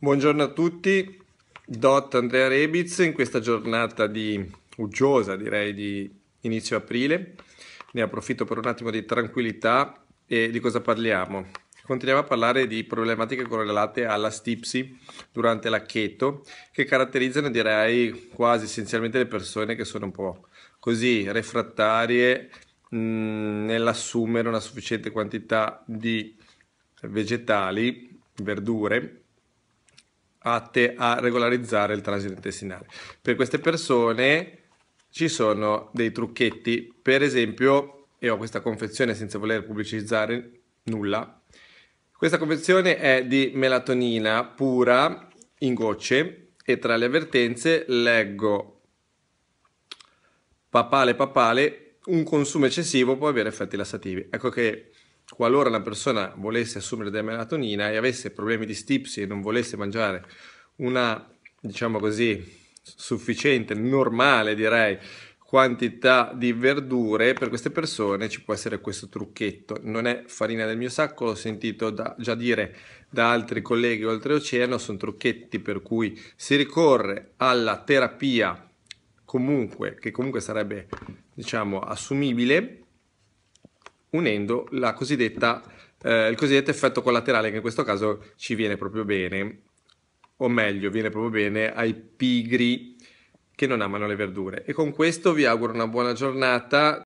Buongiorno a tutti, Dott Andrea Rebiz in questa giornata di uggiosa direi di inizio aprile. Ne approfitto per un attimo di tranquillità e di cosa parliamo? Continuiamo a parlare di problematiche correlate alla stipsi durante la cheto che caratterizzano direi quasi essenzialmente le persone che sono un po' così refrattarie mm, nell'assumere una sufficiente quantità di vegetali, verdure atte a regolarizzare il transito intestinale. Per queste persone ci sono dei trucchetti, per esempio, e ho questa confezione senza voler pubblicizzare nulla, questa confezione è di melatonina pura in gocce e tra le avvertenze leggo papale papale, un consumo eccessivo può avere effetti lassativi. Ecco che qualora una persona volesse assumere della melatonina e avesse problemi di stipsi e non volesse mangiare una, diciamo così, sufficiente, normale direi, quantità di verdure, per queste persone ci può essere questo trucchetto. Non è farina del mio sacco, l'ho sentito da, già dire da altri colleghi oltreoceano, sono trucchetti per cui si ricorre alla terapia comunque, che comunque sarebbe diciamo assumibile unendo la cosiddetta, eh, il cosiddetto effetto collaterale che in questo caso ci viene proprio bene, o meglio viene proprio bene ai pigri che non amano le verdure. E con questo vi auguro una buona giornata.